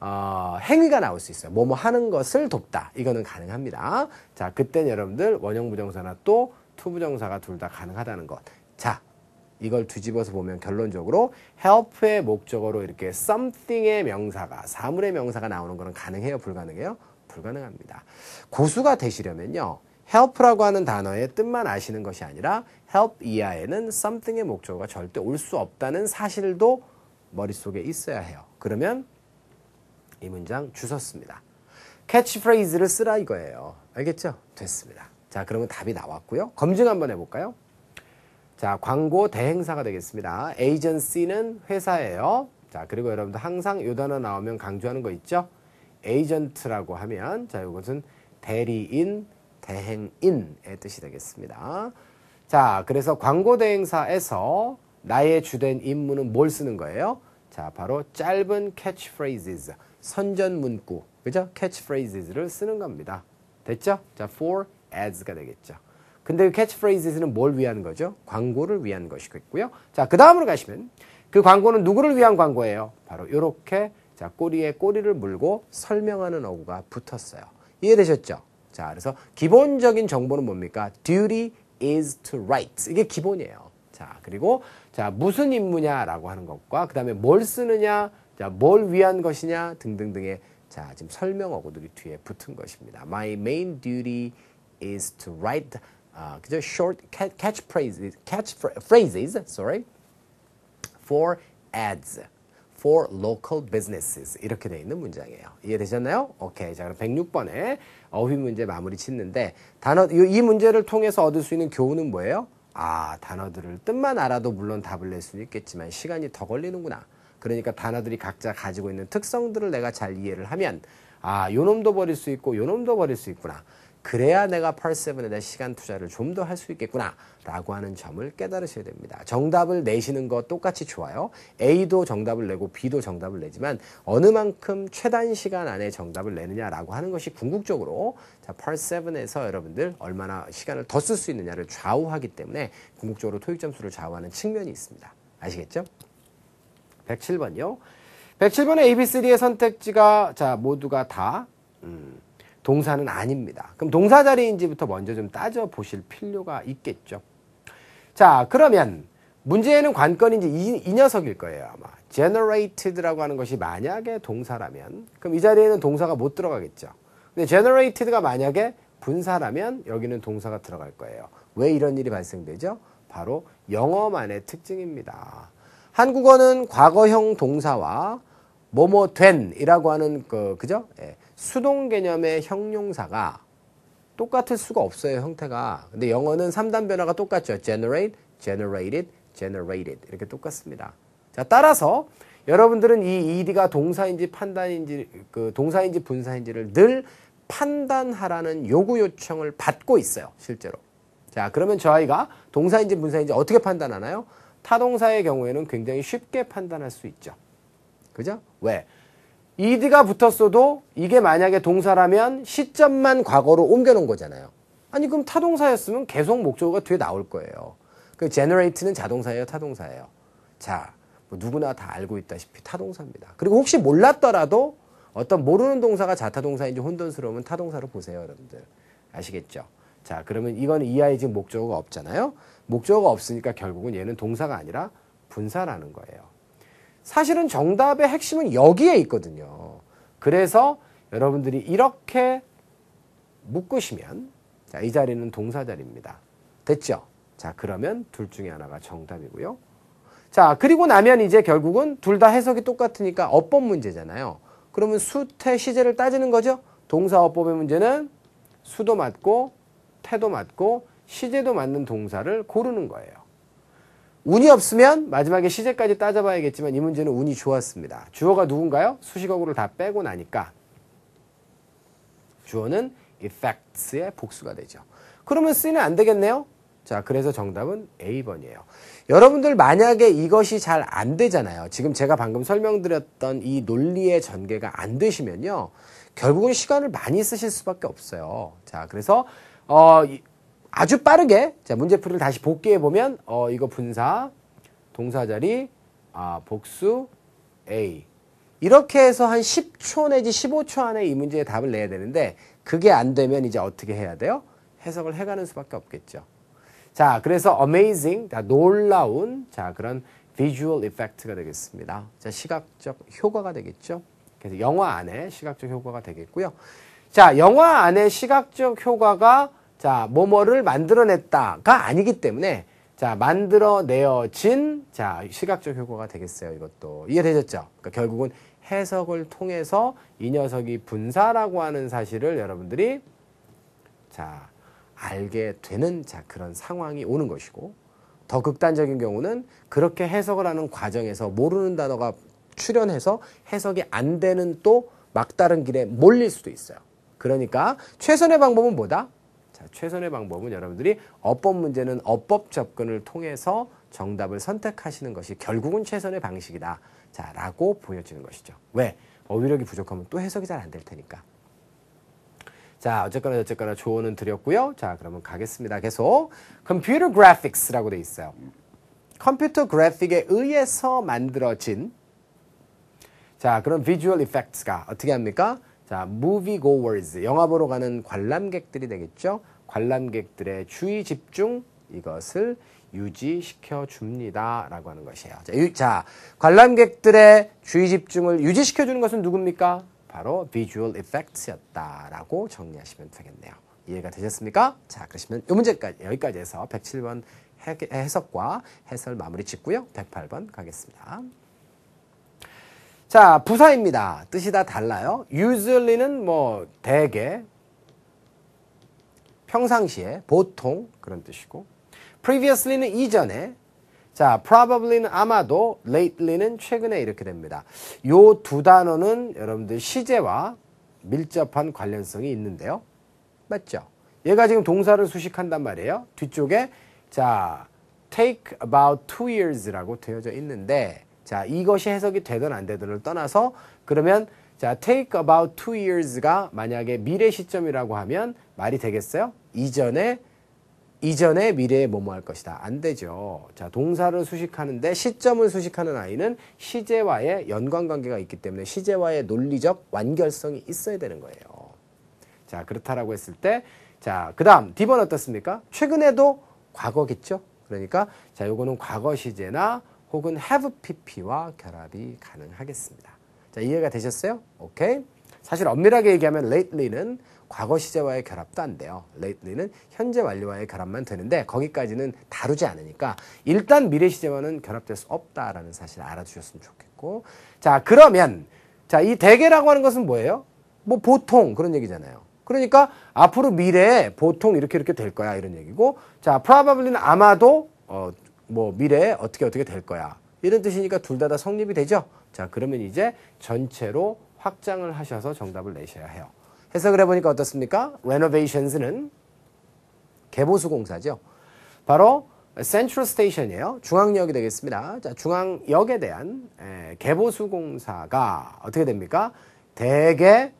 어, 행위가 나올 수 있어요. 뭐뭐 하는 것을 돕다. 이거는 가능합니다. 자, 그땐 여러분들 원형 부정사나 또 투부정사가 둘 다 가능하다는 것. 자, 이걸 뒤집어서 보면 결론적으로 help의 목적으로 이렇게 something의 명사가 사물의 명사가 나오는 것은 가능해요, 불가능해요? 불가능합니다. 고수가 되시려면요. help라고 하는 단어의 뜻만 아시는 것이 아니라 help 이하에는 something의 목적어가 절대 올 수 없다는 사실도 머릿속에 있어야 해요. 그러면 이 문장 주셨습니다. 캐치프레이즈를 쓰라 이거예요. 알겠죠? 됐습니다. 자, 그러면 답이 나왔고요. 검증 한번 해볼까요? 자, 광고 대행사가 되겠습니다. 에이전시는 회사예요. 자, 그리고 여러분들 항상 요 단어 나오면 강조하는 거 있죠? 에이전트라고 하면 자, 요것은 대리인, 대행인의 뜻이 되겠습니다. 자, 그래서 광고 대행사에서 나의 주된 임무는 뭘 쓰는 거예요? 자, 바로 짧은 캐치프레이즈 선전 문구, 그죠? catchphrases를 쓰는 겁니다. 됐죠? 자, for ads가 되겠죠. 근데 그 catchphrases는 뭘 위한 거죠? 광고를 위한 것이겠고요. 자, 그 다음으로 가시면 그 광고는 누구를 위한 광고예요? 바로 이렇게 자 꼬리에 꼬리를 물고 설명하는 어구가 붙었어요. 이해되셨죠? 자, 그래서 기본적인 정보는 뭡니까? Duty is to write. 이게 기본이에요. 자, 그리고 자 무슨 임무냐라고 하는 것과 그 다음에 뭘 쓰느냐 자, 뭘 위한 것이냐 등등등의 자, 지금 설명 어구들이 뒤에 붙은 것입니다. My main duty is to write 아, 그죠? short catchphrases catchphrases, sorry. for ads. for local businesses 이렇게 되어 있는 문장이에요. 이해되셨나요? 오케이. 자, 그럼 106번에 어휘 문제 마무리 짓는데 단어 이 문제를 통해서 얻을 수 있는 교훈은 뭐예요? 아, 단어들을 뜻만 알아도 물론 답을 낼 수는 있겠지만 시간이 더 걸리는구나. 그러니까 단어들이 각자 가지고 있는 특성들을 내가 잘 이해를 하면 아, 요 놈도 버릴 수 있고 요 놈도 버릴 수 있구나. 그래야 내가 펄세븐에 대한 시간 투자를 좀 더 할 수 있겠구나 라고 하는 점을 깨달으셔야 됩니다. 정답을 내시는 거 똑같이 좋아요. A도 정답을 내고 B도 정답을 내지만 어느 만큼 최단 시간 안에 정답을 내느냐라고 하는 것이 궁극적으로 자, 팔세븐에서 여러분들 얼마나 시간을 더 쓸 수 있느냐를 좌우하기 때문에 궁극적으로 토익 점수를 좌우하는 측면이 있습니다. 아시겠죠? 107번요. 이 107번의 ABCD의 선택지가 자 모두가 다 음, 동사는 아닙니다. 그럼 동사 자리인지부터 먼저 좀 따져 보실 필요가 있겠죠. 자 그러면 문제에는 관건인지 이, 이 녀석일 거예요 아마. generated라고 하는 것이 만약에 동사라면 그럼 이 자리에는 동사가 못 들어가겠죠. 근데 generated가 만약에 분사라면 여기는 동사가 들어갈 거예요. 왜 이런 일이 발생되죠? 바로 영어만의 특징입니다. 한국어는 과거형 동사와 뭐뭐 된이라고 하는 그 그죠? 예, 수동 개념의 형용사가 똑같을 수가 없어요 형태가. 근데 영어는 3단 변화가 똑같죠. generate, generated, generated 이렇게 똑같습니다. 자 따라서 여러분들은 이 ed가 동사인지 판단인지 그 동사인지 분사인지를 늘 판단하라는 요구 요청을 받고 있어요 실제로. 자 그러면 저 아이가 동사인지 분사인지 어떻게 판단하나요? 타동사의 경우에는 굉장히 쉽게 판단할 수 있죠. 그죠? 왜? 이드가 붙었어도 이게 만약에 동사라면 시점만 과거로 옮겨놓은 거잖아요. 아니 그럼 타동사였으면 계속 목적어가 뒤에 나올 거예요. 그 generate는 자동사예요, 타동사예요. 자, 뭐 누구나 다 알고 있다시피 타동사입니다. 그리고 혹시 몰랐더라도 어떤 모르는 동사가 자타동사인지 혼돈스러우면 타동사로 보세요, 여러분들. 아시겠죠? 자, 그러면 이건 이하에 지금 목적어가 없잖아요. 목적어가 없으니까 결국은 얘는 동사가 아니라 분사라는 거예요. 사실은 정답의 핵심은 여기에 있거든요. 그래서 여러분들이 이렇게 묶으시면 자, 이 자리는 동사 자리입니다. 됐죠? 자, 그러면 둘 중에 하나가 정답이고요. 자, 그리고 나면 이제 결국은 둘 다 해석이 똑같으니까 어법 문제잖아요. 그러면 수태 시제를 따지는 거죠. 동사어법의 문제는 수도 맞고 태도 맞고 시제도 맞는 동사를 고르는 거예요. 운이 없으면 마지막에 시제까지 따져봐야겠지만 이 문제는 운이 좋았습니다. 주어가 누군가요? 수식어구를 다 빼고 나니까 주어는 effects의 복수가 되죠. 그러면 쓰이는안 되겠네요? 자, 그래서 정답은 A번이에요. 여러분들 만약에 이것이 잘 안 되잖아요. 지금 제가 방금 설명드렸던 이 논리의 전개가 안 되시면요. 결국은 시간을 많이 쓰실 수밖에 없어요. 자, 그래서 어, 아주 빠르게 자 문제풀이를 다시 복귀해 보면 어, 이거 분사 동사자리 아, 복수 A 이렇게 해서 한 10초 내지 15초 안에 이 문제의 답을 내야 되는데 그게 안 되면 이제 어떻게 해야 돼요? 해석을 해가는 수밖에 없겠죠. 자, 그래서 amazing, 자, 놀라운 자 그런 visual effect가 되겠습니다. 자, 시각적 효과가 되겠죠. 그래서 영화 안에 시각적 효과가 되겠고요. 자, 영화 안에 시각적 효과가 자, 뭐뭐를 만들어냈다가 아니기 때문에 자, 만들어내어진 자, 시각적 효과가 되겠어요. 이것도. 이해되셨죠? 그러니까 결국은 해석을 통해서 이 녀석이 분사라고 하는 사실을 여러분들이 자, 알게 되는 자, 그런 상황이 오는 것이고 더 극단적인 경우는 그렇게 해석을 하는 과정에서 모르는 단어가 출현해서 해석이 안 되는 또 막다른 길에 몰릴 수도 있어요. 그러니까 최선의 방법은 뭐다? 자, 최선의 방법은 여러분들이 어법 문제는 어법 접근을 통해서 정답을 선택하시는 것이 결국은 최선의 방식이다. 자, 라고 보여지는 것이죠. 왜? 어휘력이 부족하면 또 해석이 잘 안 될 테니까. 자, 어쨌거나 어쨌거나 조언은 드렸고요. 자, 그러면 가겠습니다. 계속. Computer g r a p h i c s 라고돼 있어요. 컴퓨터 그래픽에 의해서 만들어진 자, 그런 비주얼 이펙트가 어떻게 합니까? 자, moviegoers, 영화 보러 가는 관람객들이 되겠죠. 관람객들의 주의 집중 이것을 유지시켜 줍니다라고 하는 것이에요. 자, 유, 자, 관람객들의 주의 집중을 유지시켜 주는 것은 누굽니까? 바로 비주얼 이펙트였다라고 정리하시면 되겠네요. 이해가 되셨습니까? 자, 그러시면 이 문제까지 여기까지 해서 107번 해석과 해설 마무리 짓고요. 108번 가겠습니다. 자, 부사입니다. 뜻이 다 달라요. usually는 뭐 대개 평상시에 보통 그런 뜻이고 previously는 이전에 자, probably는 아마도 lately는 최근에 이렇게 됩니다. 요 두 단어는 여러분들 시제와 밀접한 관련성이 있는데요. 맞죠? 얘가 지금 동사를 수식한단 말이에요. 뒤쪽에 자, take about two years라고 되어져 있는데 자, 이것이 해석이 되든 안 되든을 떠나서 그러면 자, take about two years가 만약에 미래 시점이라고 하면 말이 되겠어요? 이전에 이전에 미래에 뭐뭐 할 것이다. 안 되죠. 자, 동사를 수식하는데 시점을 수식하는 아이는 시제와의 연관관계가 있기 때문에 시제와의 논리적 완결성이 있어야 되는 거예요. 자, 그렇다라고 했을 때 자, 그다음 D번 어떻습니까? 최근에도 과거겠죠. 그러니까 자, 요거는 과거 시제나 혹은 have pp와 결합이 가능하겠습니다. 자, 이해가 되셨어요? 오케이. 사실 엄밀하게 얘기하면 lately는 과거 시제와의 결합도 안 돼요. lately는 현재 완료와의 결합만 되는데 거기까지는 다루지 않으니까 일단 미래 시제와는 결합될 수 없다라는 사실 알아두셨으면 좋겠고 자 그러면 자 이 대개라고 하는 것은 뭐예요? 뭐 보통 그런 얘기잖아요. 그러니까 앞으로 미래에 보통 이렇게 이렇게 될 거야 이런 얘기고 자 probably는 아마도 어, 뭐 미래에 어떻게 어떻게 될 거야. 이런 뜻이니까 둘 다 다 성립이 되죠. 자, 그러면 이제 전체로 확장을 하셔서 정답을 내셔야 해요. 해석을 해보니까 어떻습니까? renovations는 개보수 공사죠. 바로 센트럴 스테이션이에요. 중앙역이 되겠습니다. 자, 중앙역에 대한 개보수 공사가 어떻게 됩니까? 대개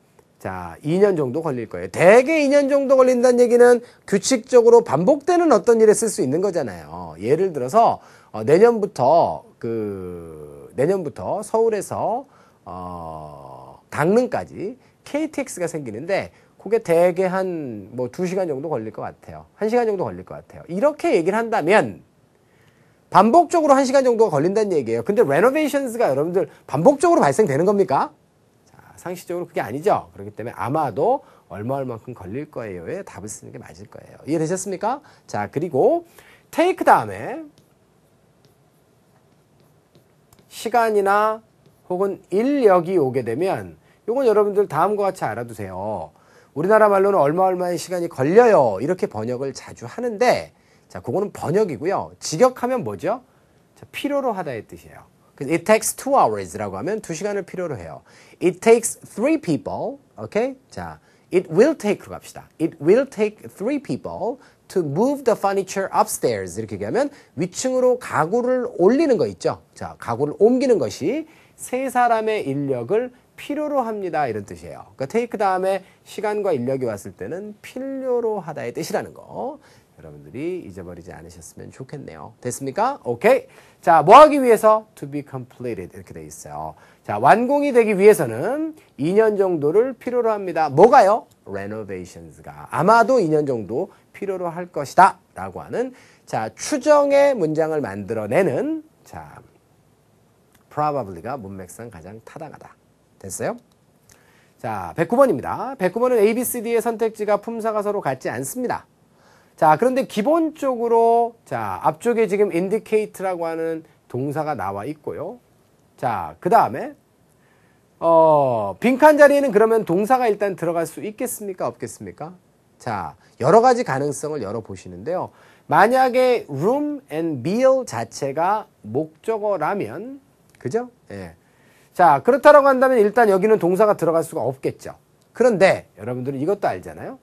자, 2년 정도 걸릴 거예요. 대개 2년 정도 걸린다는 얘기는 규칙적으로 반복되는 어떤 일에 쓸 수 있는 거잖아요. 예를 들어서 어, 내년부터 그 내년부터 서울에서 어, 강릉까지 KTX가 생기는데 그게 대개 한 뭐 2시간 정도 걸릴 것 같아요. 1시간 정도 걸릴 것 같아요. 이렇게 얘기를 한다면 반복적으로 1시간 정도가 걸린다는 얘기예요. 근데 레노베이션스가 여러분들 반복적으로 발생되는 겁니까? 상식적으로 그게 아니죠. 그렇기 때문에 아마도 얼마 얼마큼 걸릴 거예요에 답을 쓰는 게 맞을 거예요. 이해되셨습니까? 자, 그리고 테이크 다음에 시간이나 혹은 인력이 오게 되면 이건 여러분들 다음과 같이 알아두세요. 우리나라 말로는 얼마 얼마의 시간이 걸려요. 이렇게 번역을 자주 하는데 자, 그거는 번역이고요. 직역하면 뭐죠? 자, 필요로 하다의 뜻이에요. it takes two hours라고 하면 두 시간을 필요로 해요. It takes three people. 오케이? 자, it will take로 갑시다. It will take three people to move the furniture upstairs. 이렇게 얘기하면 위층으로 가구를 올리는 거 있죠. 자, 가구를 옮기는 것이 세 사람의 인력을 필요로 합니다. 이런 뜻이에요. 그러니까 take 다음에 시간과 인력이 왔을 때는 필요로 하다의 뜻이라는 거. 여러분들이 잊어버리지 않으셨으면 좋겠네요. 됐습니까? 오케이. 자, 뭐 하기 위해서? To be completed. 이렇게 돼 있어요. 자, 완공이 되기 위해서는 2년 정도를 필요로 합니다. 뭐가요? renovations가 아마도 2년 정도 필요로 할 것이다. 라고 하는 자, 추정의 문장을 만들어내는 자, probably가 문맥상 가장 타당하다. 됐어요? 자, 109번입니다. 109번은 A, B, C, D의 선택지가 품사가 서로 같지 않습니다. 자, 그런데 기본적으로 자, 앞쪽에 지금 indicate라고 하는 동사가 나와 있고요. 자, 그 다음에 어, 빈칸 자리에는 그러면 동사가 일단 들어갈 수 있겠습니까? 없겠습니까? 자, 여러 가지 가능성을 열어보시는데요. 만약에 room and meal 자체가 목적어라면, 그죠? 예. 자, 그렇다라고 한다면 일단 여기는 동사가 들어갈 수가 없겠죠. 그런데 여러분들은 이것도 알잖아요.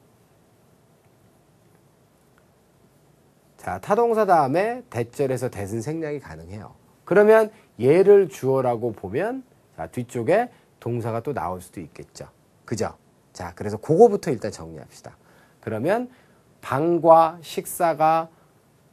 자, 타동사 다음에 대절에서 대은 생략이 가능해요. 그러면 얘를 주어라고 보면 자, 뒤쪽에 동사가 또 나올 수도 있겠죠. 그죠? 자, 그래서 그거부터 일단 정리합시다. 그러면 방과 식사가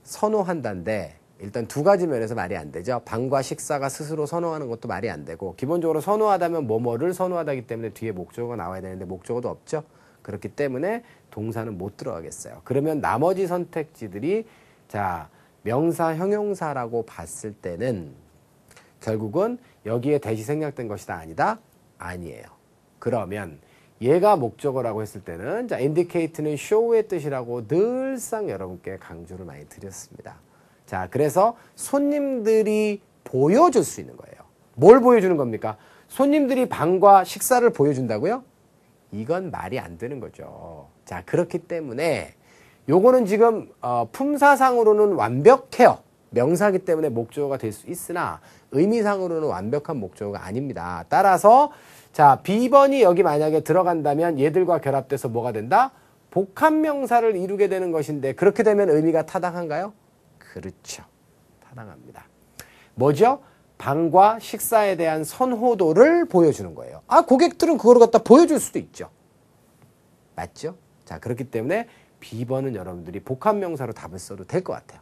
선호한다인데 일단 두 가지 면에서 말이 안 되죠. 방과 식사가 스스로 선호하는 것도 말이 안 되고 기본적으로 선호하다면 뭐뭐를 선호하다기 때문에 뒤에 목적어가 나와야 되는데 목적어도 없죠. 그렇기 때문에 동사는 못 들어가겠어요. 그러면 나머지 선택지들이 자, 명사 형용사라고 봤을 때는 결국은 여기에 대시 생략된 것이다 아니다? 아니에요. 그러면 얘가 목적어라고 했을 때는 자, indicate는 show의 뜻이라고 늘상 여러분께 강조를 많이 드렸습니다. 자, 그래서 손님들이 보여줄 수 있는 거예요. 뭘 보여주는 겁니까? 손님들이 방과 식사를 보여준다고요? 이건 말이 안 되는 거죠. 자, 그렇기 때문에 요거는 지금 어, 품사상으로는 완벽해요. 명사기 때문에 목적어가 될 수 있으나 의미상으로는 완벽한 목적어가 아닙니다. 따라서 자, B번이 여기 만약에 들어간다면 얘들과 결합돼서 뭐가 된다? 복합명사를 이루게 되는 것인데 그렇게 되면 의미가 타당한가요? 그렇죠. 타당합니다. 뭐죠? 방과 식사에 대한 선호도를 보여주는 거예요. 아, 고객들은 그걸 갖다 보여줄 수도 있죠. 맞죠? 자, 그렇기 때문에 B번은 여러분들이 복합명사로 답을 써도 될 것 같아요.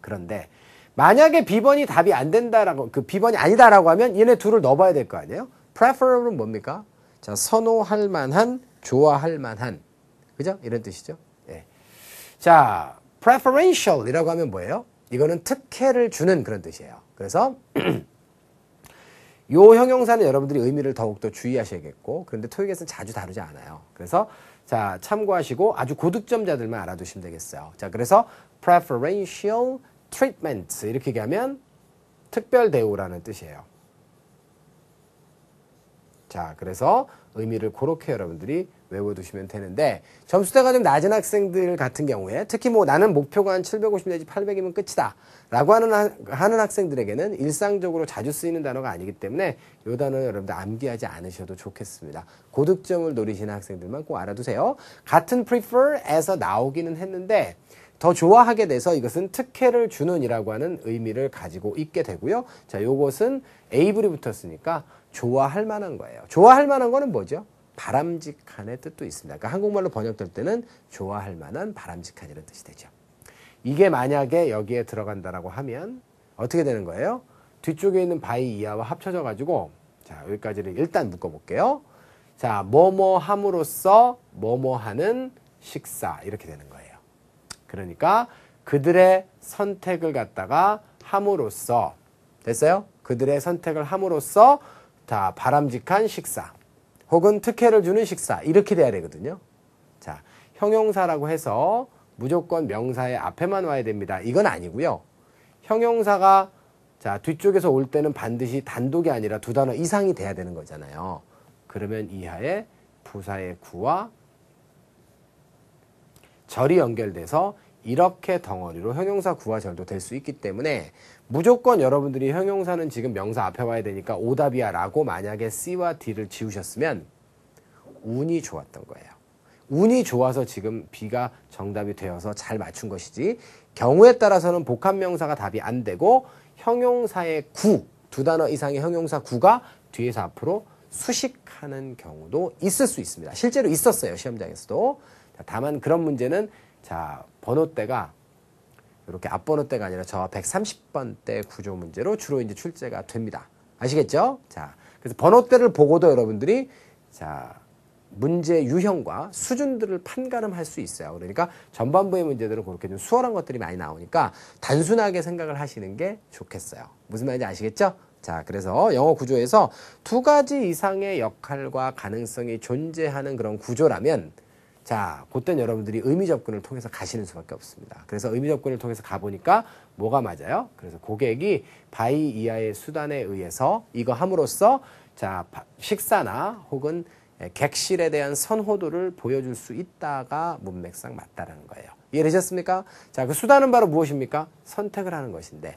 그런데 만약에 B번이 답이 안 된다라고, 그 B번이 아니다라고 하면 얘네 둘을 넣어봐야 될 거 아니에요? preferable은 뭡니까? 자, 선호할 만한, 좋아할 만한. 그죠? 이런 뜻이죠? 예. 자, preferential이라고 하면 뭐예요? 이거는 특혜를 주는 그런 뜻이에요. 그래서 요 형용사는 여러분들이 의미를 더욱더 주의하셔야겠고 그런데 토익에서는 자주 다루지 않아요. 그래서 자 참고하시고 아주 고득점자들만 알아두시면 되겠어요. 자 그래서 preferential treatment 이렇게 얘기하면 특별 대우라는 뜻이에요. 자 그래서 의미를 그렇게 여러분들이 외워두시면 되는데 점수대가 좀 낮은 학생들 같은 경우에 특히 뭐 나는 목표가 한 750 내지 800이면 끝이다 라고 하는, 하, 는 학생들에게는 일상적으로 자주 쓰이는 단어가 아니기 때문에 이 단어는 여러분들 암기하지 않으셔도 좋겠습니다. 고득점을 노리시는 학생들만 꼭 알아두세요. 같은 prefer에서 나오기는 했는데 더 좋아하게 돼서 이것은 특혜를 주는이라고 하는 의미를 가지고 있게 되고요. 자, 요것은 a b l 이 붙었으니까 좋아할 만한 거예요. 좋아할 만한 거는 뭐죠? 바람직한의 뜻도 있습니다. 그러니까 한국말로 번역될 때는 좋아할 만한 바람직한이라는 뜻이 되죠. 이게 만약에 여기에 들어간다라고 하면 어떻게 되는 거예요? 뒤쪽에 있는 바이 이하와 합쳐져 가지고 자, 여기까지를 일단 묶어 볼게요. 자, 뭐뭐 함으로써 뭐뭐 하는 식사 이렇게 되는 거예요. 그러니까 그들의 선택을 갖다가 함으로써 됐어요? 그들의 선택을 함으로써 자, 바람직한 식사 혹은 특혜를 주는 식사 이렇게 돼야 되거든요. 자, 형용사라고 해서 무조건 명사의 앞에만 와야 됩니다. 이건 아니고요. 형용사가 자, 뒤쪽에서 올 때는 반드시 단독이 아니라 두 단어 이상이 돼야 되는 거잖아요. 그러면 이하에 부사의 구와 절이 연결돼서 이렇게 덩어리로 형용사 구와 절도 될 수 있기 때문에 무조건 여러분들이 형용사는 지금 명사 앞에 와야 되니까 오답이야 라고 만약에 C와 D를 지우셨으면 운이 좋았던 거예요. 운이 좋아서 지금 B가 정답이 되어서 잘 맞춘 것이지 경우에 따라서는 복합명사가 답이 안 되고 형용사의 구, 두 단어 이상의 형용사 구가 뒤에서 앞으로 수식하는 경우도 있을 수 있습니다. 실제로 있었어요. 시험장에서도. 다만 그런 문제는 자, 번호대가 이렇게 앞번호대가 아니라 저 130번대 구조 문제로 주로 이제 출제가 됩니다. 아시겠죠? 자, 그래서 번호대를 보고도 여러분들이 자, 문제 유형과 수준들을 판가름할 수 있어요. 그러니까 전반부의 문제들은 그렇게 좀 수월한 것들이 많이 나오니까 단순하게 생각을 하시는 게 좋겠어요. 무슨 말인지 아시겠죠? 자, 그래서 영어 구조에서 두 가지 이상의 역할과 가능성이 존재하는 그런 구조라면 자, 그땐 여러분들이 의미 접근을 통해서 가시는 수밖에 없습니다. 그래서 의미 접근을 통해서 가보니까 뭐가 맞아요? 그래서 고객이 바이 이하의 수단에 의해서 이거 함으로써 자, 식사나 혹은 예, 객실에 대한 선호도를 보여줄 수 있다가 문맥상 맞다라는 거예요. 이해되셨습니까? 자, 그 수단은 바로 무엇입니까? 선택을 하는 것인데.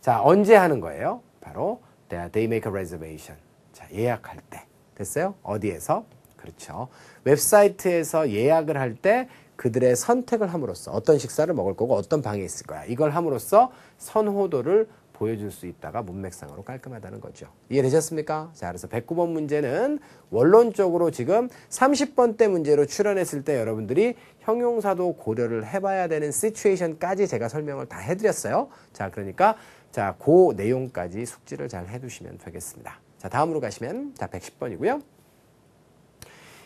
자, 언제 하는 거예요? 바로 they make a reservation. 자, 예약할 때. 됐어요? 어디에서? 그렇죠. 웹사이트에서 예약을 할 때 그들의 선택을 함으로써 어떤 식사를 먹을 거고 어떤 방에 있을 거야. 이걸 함으로써 선호도를 보여줄 수 있다가 문맥상으로 깔끔하다는 거죠. 이해되셨습니까? 자, 그래서 109번 문제는 원론적으로 지금 30번 대 문제로 출연했을 때 여러분들이 형용사도 고려를 해봐야 되는 시츄에이션까지 제가 설명을 다 해드렸어요. 자, 그러니까 자, 그 내용까지 숙지를 잘 해두시면 되겠습니다. 자, 다음으로 가시면 자, 110번이고요.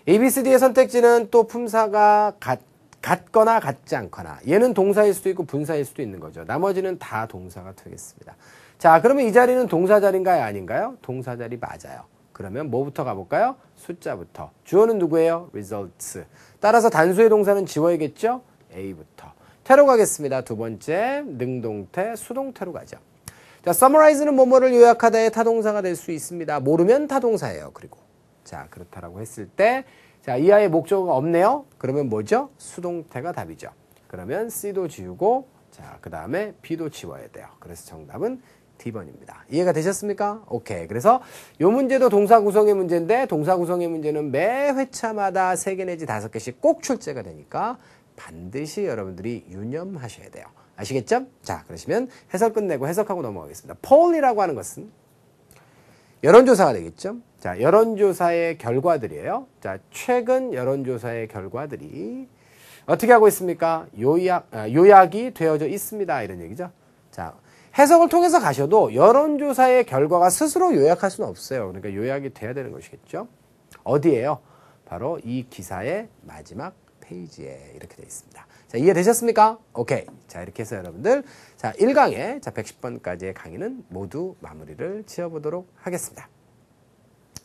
ABCD의 선택지는 또 품사가 같, 같거나 같지 않거나 얘는 동사일 수도 있고 분사일 수도 있는 거죠. 나머지는 다 동사가 되겠습니다. 자 그러면 이 자리는 동사 자리인가요 아닌가요? 동사 자리 맞아요. 그러면 뭐부터 가볼까요? 숫자부터. 주어는 누구예요? results. 따라서 단수의 동사는 지워야겠죠? A부터. 태로 가겠습니다. 두 번째 능동태, 수동태로 가죠. 자, summarize는 뭐뭐를 요약하다의 타동사가 될 수 있습니다. 모르면 타동사예요. 그리고 자, 그렇다라고 했을 때, 자, 이하의 목적어가 없네요? 그러면 뭐죠? 수동태가 답이죠. 그러면 C도 지우고, 자, 그 다음에 B도 지워야 돼요. 그래서 정답은 D번입니다. 이해가 되셨습니까? 오케이. 그래서 요 문제도 동사 구성의 문제인데 동사 구성의 문제는 매 회차마다 세 개 내지 다섯 개씩꼭 출제가 되니까 반드시 여러분들이 유념하셔야 돼요. 아시겠죠? 자, 그러시면 해설 끝내고 해석하고 넘어가겠습니다. 폴이라고 하는 것은 여론조사가 되겠죠. 자, 여론조사의 결과들이에요. 자, 최근 여론조사의 결과들이 어떻게 하고 있습니까? 요약, 아, 요약이 되어져 있습니다. 이런 얘기죠. 자, 해석을 통해서 가셔도 여론조사의 결과가 스스로 요약할 수는 없어요. 그러니까 요약이 돼야 되는 것이겠죠. 어디에요? 바로 이 기사의 마지막 페이지에 이렇게 되어 있습니다. 자, 이해되셨습니까? 오케이. 자, 이렇게 해서 여러분들, 자, 1강에, 자, 110번까지의 강의는 모두 마무리를 지어보도록 하겠습니다.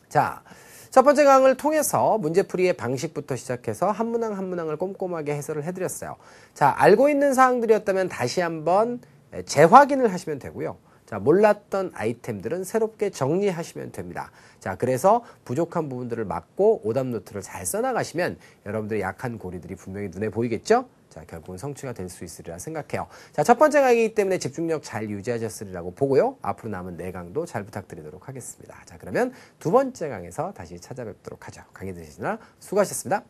자, 첫 번째 강을 통해서 문제풀이의 방식부터 시작해서 한 문항 한 문항을 꼼꼼하게 해설을 해드렸어요. 자, 알고 있는 사항들이었다면 다시 한번 재확인을 하시면 되고요. 자, 몰랐던 아이템들은 새롭게 정리하시면 됩니다. 자, 그래서 부족한 부분들을 막고 오답 노트를 잘 써나가시면 여러분들의 약한 고리들이 분명히 눈에 보이겠죠? 자, 결국은 성취가 될 수 있으리라 생각해요. 자, 첫 번째 강의이기 때문에 집중력 잘 유지하셨으리라고 보고요. 앞으로 남은 네 강도 잘 부탁드리도록 하겠습니다. 자, 그러면 두 번째 강에서 다시 찾아뵙도록 하죠. 강의 들으시라 수고하셨습니다.